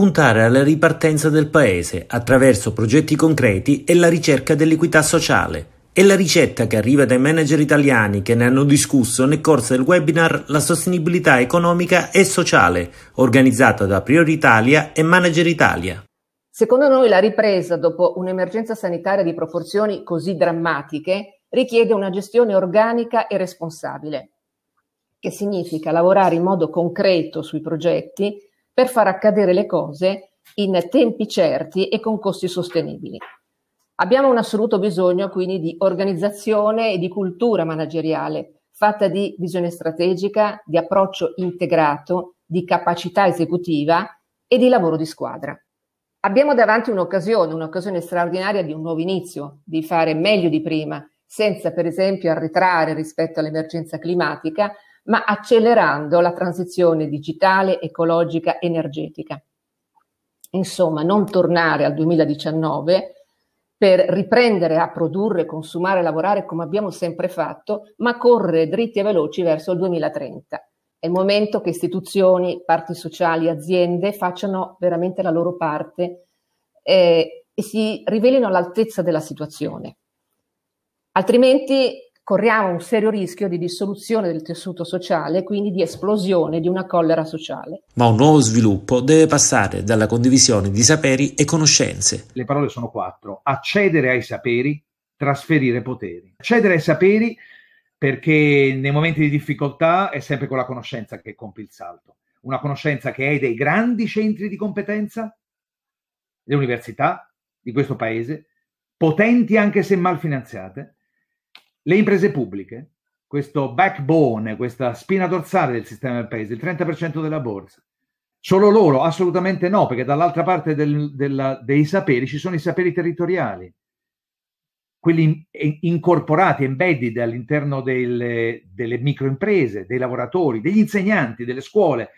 puntare alla ripartenza del Paese attraverso progetti concreti e la ricerca dell'equità sociale. È la ricetta che arriva dai manager italiani che ne hanno discusso nel corso del webinar La sostenibilità economica e sociale, organizzata da Priori Italia e Manager Italia. Secondo noi la ripresa dopo un'emergenza sanitaria di proporzioni così drammatiche richiede una gestione organica e responsabile, che significa lavorare in modo concreto sui progetti per far accadere le cose in tempi certi e con costi sostenibili. Abbiamo un assoluto bisogno quindi di organizzazione e di cultura manageriale, fatta di visione strategica, di approccio integrato, di capacità esecutiva e di lavoro di squadra. Abbiamo davanti un'occasione, un'occasione straordinaria di un nuovo inizio, di fare meglio di prima, senza per esempio arretrare rispetto all'emergenza climatica, ma accelerando la transizione digitale, ecologica, energetica. Insomma, non tornare al 2019 per riprendere a produrre, consumare, lavorare come abbiamo sempre fatto, ma correre dritti e veloci verso il 2030. È il momento che istituzioni, parti sociali, aziende facciano veramente la loro parte eh, e si rivelino all'altezza della situazione. Altrimenti corriamo un serio rischio di dissoluzione del tessuto sociale e quindi di esplosione di una collera sociale. Ma un nuovo sviluppo deve passare dalla condivisione di saperi e conoscenze. Le parole sono quattro. Accedere ai saperi, trasferire poteri. Accedere ai saperi perché nei momenti di difficoltà è sempre con la conoscenza che compie il salto. Una conoscenza che è dei grandi centri di competenza, le università di questo paese, potenti anche se mal finanziate, le imprese pubbliche, questo backbone, questa spina dorsale del sistema del paese, il 30% della borsa. Solo loro? Assolutamente no, perché dall'altra parte del, della, dei saperi ci sono i saperi territoriali, quelli in, incorporati, embedded all'interno delle, delle microimprese, dei lavoratori, degli insegnanti, delle scuole,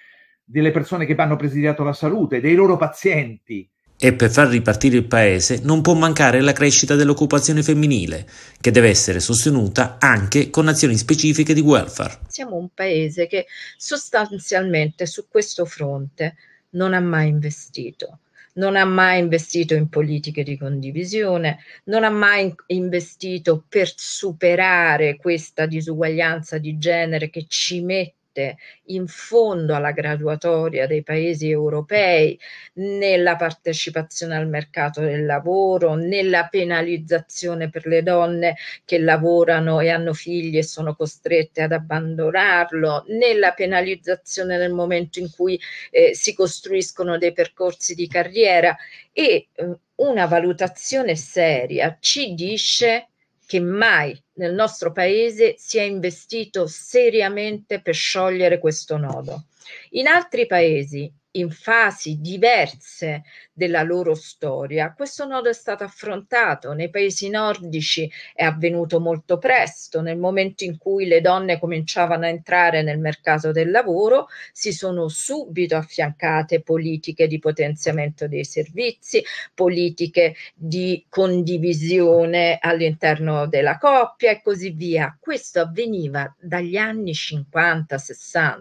delle persone che hanno presidiato la salute, dei loro pazienti, e per far ripartire il paese non può mancare la crescita dell'occupazione femminile, che deve essere sostenuta anche con azioni specifiche di welfare. Siamo un paese che sostanzialmente su questo fronte non ha mai investito non ha mai investito in politiche di condivisione, non ha mai investito per superare questa disuguaglianza di genere che ci mette forte in fondo alla graduatoria dei paesi europei nella partecipazione al mercato del lavoro, nella penalizzazione per le donne che lavorano e hanno figli e sono costrette ad abbandonarlo, nella penalizzazione nel momento in cui eh, si costruiscono dei percorsi di carriera e eh, una valutazione seria ci dice che mai nel nostro paese si è investito seriamente per sciogliere questo nodo. In altri paesi in fasi diverse della loro storia. Questo nodo è stato affrontato nei paesi nordici, è avvenuto molto presto, nel momento in cui le donne cominciavano a entrare nel mercato del lavoro, si sono subito affiancate politiche di potenziamento dei servizi, politiche di condivisione all'interno della coppia e così via. Questo avveniva dagli anni 50-60.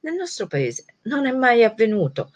Nel nostro paese non è mai avvenuto